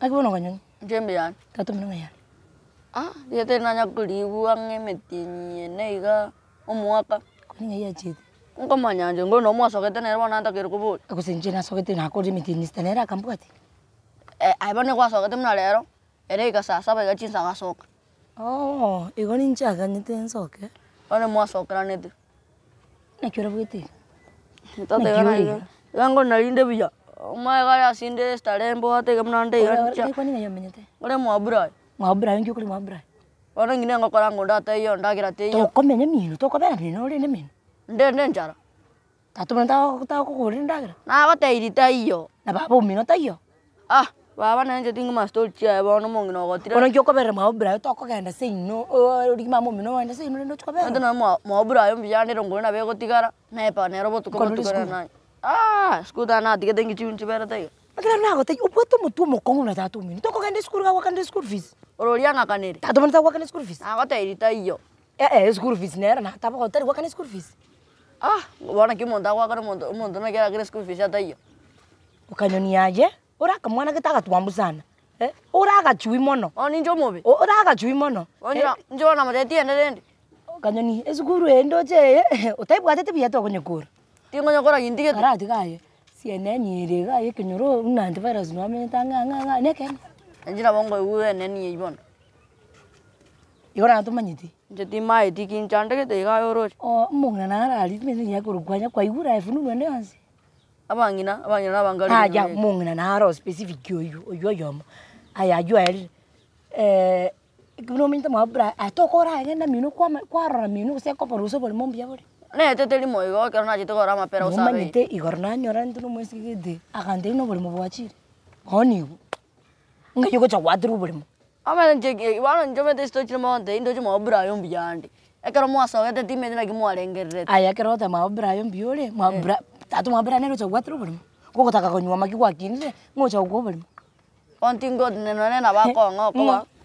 akibona kanyoni njembe yani tatu mina ngayani ah yete nanya kuliwa ngemetinye neiga umwaka kwani ngaya chiti nkomanya nje ngo nomwa sokete nero bona ntakere kubuya akusenje na sokete na kodi mitini stanera kambuati eh aibone kwa sokete mina lero ere eh, iga sasa baiga chinsa gasoka oh igo ninche aganyete nsoke eh? bane mwasokeranete nakyorabwetire ntatega naiga iga ngo nalinde biya అమ్మాయి అసిండే స్టడేం పోతే గమనంటే ఇక్కడ మా అబ్బురాయ్ మా అబ్బురాయ్ ఇంకొకటి మా అబ్బురాయ్ orang gini nggak kurang udah teh yon dah kira teh yon kok mainnya minu tuh kau berani nol ini min den den cara tapi ta tahu ko kau kurin dah kira nah apa teh di teh yo nah apa mino teh yo ah Bawa nanti jadi ngemas tuh cia, bawa ngomong gini aku tidak. Orang kau berani mau berani tuh aku kayak nasi nu, eh, udah mau minu nasi nu itu kau berani. Nanti mau mau berani bisa bija orang Na nabe kau tiga, nih nah, ya, pak to robot kau tiga nih. Ah, siku dana tige dengi chiun chibera tai. Akira nago tai ubwato mutu mokongo na tatu mini. Toko kande school ga wakande school fees. Ororia na kanere. Tatu manta wakande school fees. Ah, wata irita iyo. Eh eh school fees nera na tapa kotari wakande school fees. Ah, wana ki monda wakana mondo mondo na kera kira school fees ata iyo. Ukanyoni aje? Uraka mwana gitaka tuambusana. Eh, uraka chui mono. Oni oh, njo mubi. Uraka chui mono. Onjo oh, eh? njo na matetie ndende. Kanyoni, esukuru eh, endo che, eh, utaibwatete biatu okonyekuru tingonya kora yindike kara atikaye siene nyere ga yekinyoro nanti virus no amenta nga nga nga neken njira bongo uwe neni ibon yora tumanyiti njeti mai tiki nchandeke te yoro o munga na rali mene yakurukwanya kwa igura ifunu no ndenzi abangina abangina nabangali aja munga na ro specific yoyo oyo yomo aya jua eh kuno minta mabra atokora agenda minu kwa kwa minu sekoporo so bol mombia bol netete limo igo kero nachitigora mapera usabanyite igoro nanyora ntu nomwesigete akantei noborimo bwachire gonigu ng'ai ogochagwatera oboremo amene iwano nchomete sitochire monte indochi maoburayo mbiyande ekero mwasogete timete naki mwarengererete aya ekero ote maoburayo mbiyore tatu maobura nero ochagwatera oboremo gogotaka konywa maki gwakinire ng'ochagokwa oboremo onti ngoti nenonena bakong'a okoba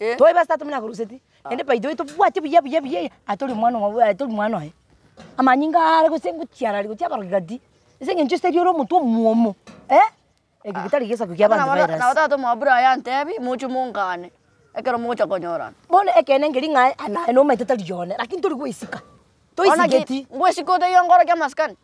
toyi basa tumina kuruseti ende paito ito bwati buya buya buya atoli mwana wa atoli mwana he amanyinga ari kusengu tiara ari kutia bargadi isenge njo stadi ro muomo eh egitari gesa kukia bantu virus na watato mwabura ya ntebi muchu mungane ekero mucha konyorana bone ekene ngiri ngai ana no maitata lione lakini tuli kuisika toisigeti ngwesikota iyo ngoro kya maskani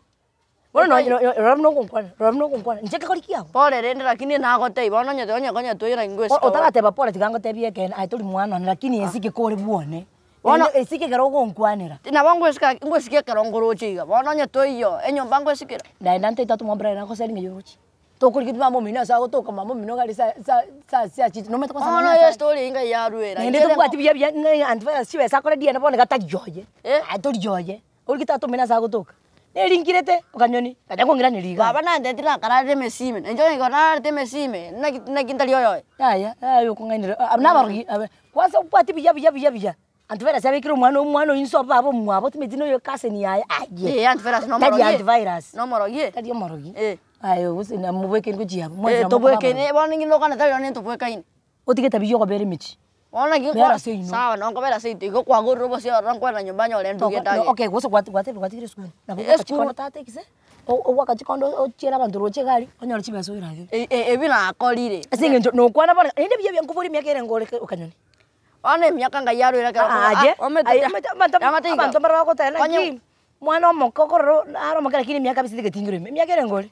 bona no rora no kunkwana rora no kunkwana njeke korikia pole rende lakini nagote bona nyote onya konya twira ingwesi otagate ba pole tigango tebie ken ai tuli mwana lakini esike kore buone bona esike garo kunkwanira na bango esika ngwesike kero nguruchi ga bona nya toyo enyo bango esikira na nante tatu mobra na ko selinga yuruchi tokurikiti mamo mina sa to kama mamo mina gali sa sa sa sa chiti no meta kwa sana no yes story inga ya ruera ndi to kwati bya bya antu siwe sakole dia na bona gata joje eh atori joje urikita to mina sa go nelingirete ukanyoni kaja kuongera niliga baba nande tirakararire mesime enjo ikonararite mesime nakintari oyoe aya ayo kungainire nabarugi kwanza ubwati biya biya biya biya antivirus yabikire omwana omwana oyinso babo mwabo timetino yo kaseni yaye aye antivirus nomorogi tadi antivirus nomorogi tadi omorogi ayo usina mubwekeni kujiabo mwanza mubwekeni boningino kana tari onento bwekaini otigeta biyo gobere michi Wana gi kwa Sawa na ngobera se ite kwa go robo se ran kwa na nyumbani ole nduge tage. Okay, kwa kwa te kwa school. Na kwa chikondo tate kise. O o waka chikondo o chira banduro chigali. Onya ro chibeso irage. E e bina akorire. Singe no kwana bana. Ende bya bya nguvuri ngore ukanyoni. Ona myaka nga yaru ira ka. Aje. Abantu abantu barako tena. Mwana omokokoro aro makara kini myaka bisigire tingire. Myaka ere ngore.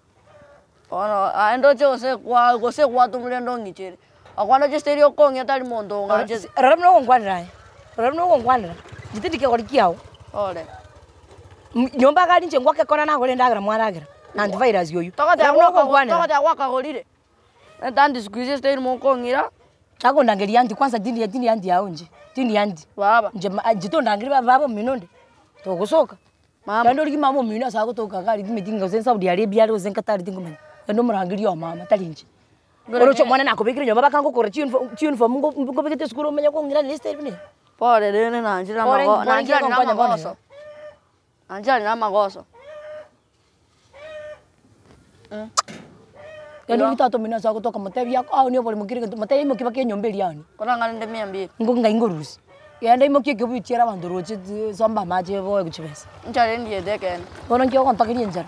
ono aendo chose kwa gose kwa tumulendo ngichere akwana chesterio konge tali mondo nga chese ramno kongwanira ramno kongwanira jitindike kolikiao ole nyomba gali nje ngwake kona na gole ndagira mwaragira na ndivaira zioyu ramno kongwanira takati waka golire ndandi sikuize steri mokongira ako ndangeli yandi kwanza dini ya dini yandi yao dini yandi baba nje jito ndangeli baba minonde tokusoka mama ndoli mama mina sako toka kali mitinga zensa udi arabia ro zenka tali tingumena kando murangira iyo mama talinji orocho mwana nako bikira nyoma bakango kora chiyo chiyo fomu ngo ngo bikete skuru menya ko ngira liste bine pole rene nanjira mago nanjira namagoso nanjira namagoso Yaani mtu atomina sako toka matevi yako au niyo pole mukiri matevi pakai kibake dia ni. Kora ngale demi ambi. Ngo ngai ngorusi. Yaende mo kike bu tiara bandoro chi somba maje bo kuchibesa. Njare ndiye deken. Kora ngiyo kontakiri njara.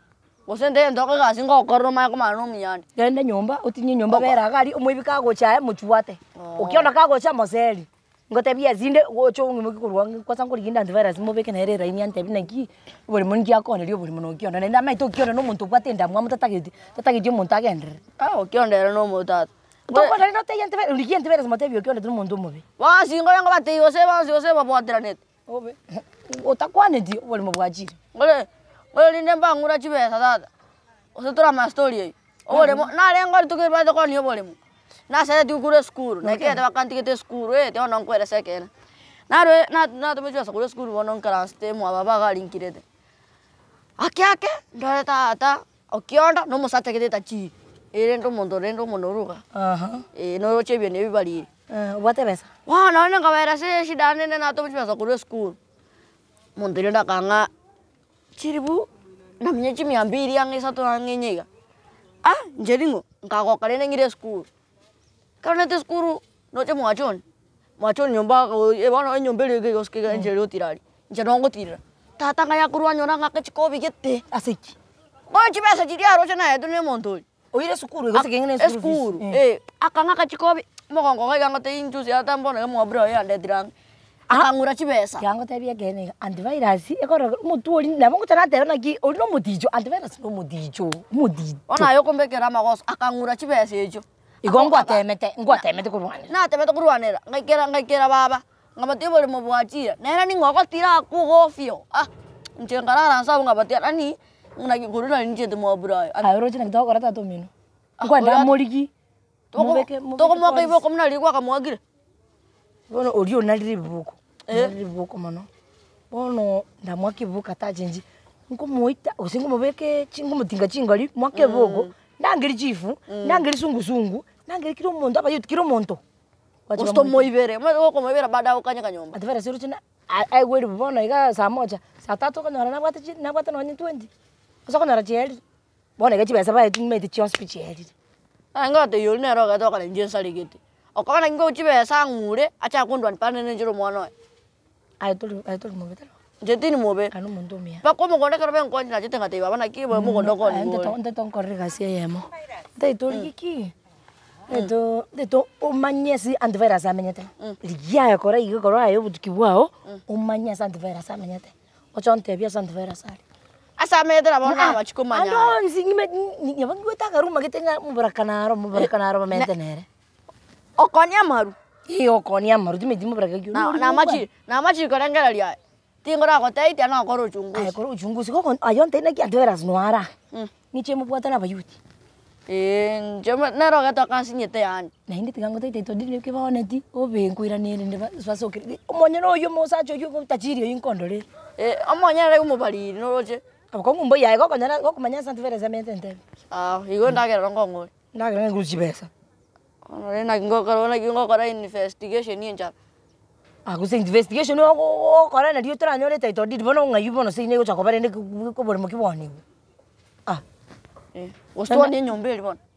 gusindire nthoko igacinga ukorwo mako manu gende nyumba utinye nyumba beragari umwibi kaguchae muchuate oh. ukiona kagucha moceri ngotebia zinde guchungi mukikurwa kwasa nkurigi ndanthi virus nere raini antebi nanki buri muntu ngiakoneri buri muntu ukiona nenda maitu ukiona no muntu ubwate ndamwa mutatagiti tatagiti muntu agendere ukiondere no mutata tukonere no teya ntebi ¿no? linde mbangu ra chipesa tata. No ma story hii. Obole mo na No tukiri baada kwa niyo bole mo. Na te No skuru. Na a tabakanti te skuru eh tena ¿No? ¿No Na re na na skuru No mo ababa ga No ¿O ¿Onda? no musate ta chi. E No mondo rendo monoruga. Aha. E no Eh no no, no, se ¿No na no, no, skuru. no, ¿No kanga chiribu na mnye chimi ambiri yange sato yange nyega ah njeringo ngako kalene ngire skuru karena te skuru no chemo achon machon nyomba ko e eh, bana nyombe lege yo skega njere otirari njero ngo tirira tata ngaya kuru anyora ngake chikobi gete asiki ba chibe sa chidi aro chana edu ne monto oire skuru go skega ngene eh, skuru e eh. akanga ka chikobi mo ngo ngo ngate injusi atambona mo abro ya ndedrang akangura chibesa yango tabia gene antivirus ekora mutu oli nabo ngutanatera naki oli no mudijo antivirus no mudijo mudijo ona yokombekera magoso akangura chibesa ejo igo ngwatemete ngwatemete kurwanira natemete kurwanira ngaikera ngaikera baba ngamatie bore mubwachira nera ning'ogotira akugofio ah nche ngarara nsabu ngabatia nani naki ngurira ninchete mwaburayo airo china kitogora tatu mino ngwenda moriki tokomwaka iboko mnarigwaka mwagire bono orio narire iboko Eh? nilivuka mano bono ndamwakivuka tajenji nkumuita usinkumuveke chingumutinga chingali mwakevogo mm. ndangeli chifu mm. ndangeli sungusungu ndangeli kila umuntu aba yuti kila umuntu usitomoivere okomoivera baada ukanya kanyomba ativera siru china aiweli vono iga saa moja saa tatu ukanyora nabwata nabwata nonye twendi usakonyora chielire bono iga chibesa baetumete chionsi chielire angate ah, yoli nero okatoka nenjensarigete okona ngingo chibesa ng'ure achakundwani panenenjiro mwanoe aetoli movitelo jetini muve ano muntu mia vakomukonekera venkonyi naje maru hiyo konia maruti medimo braka gyo na na machi na machi karangela lia tingora ko tai tena ko uchunguzi ay ko uchunguzi ko ayon tena ki adveras noara mm. niche mupwata na bayuti ee, njema naro gato kasi nyete yani na hindi tigango tai tai todi ke ba oneti obenkwira ni ndi basokire omonye no yo mosacho yo tajiri yo inkondore eh ee, omonye re kumubali no roje abakongu mbo yaye ko konyana ko kumanya santu vereza mente ntebe ah igo ndagera ngo ngori ndagera nguruji besa nagingokora investigation yenjalo aguse investigation okora nario toranyore title deed bono ng'ayu bono seine gocha kobare ne koboremo kiboniwe ah gostwani enyomba eri bono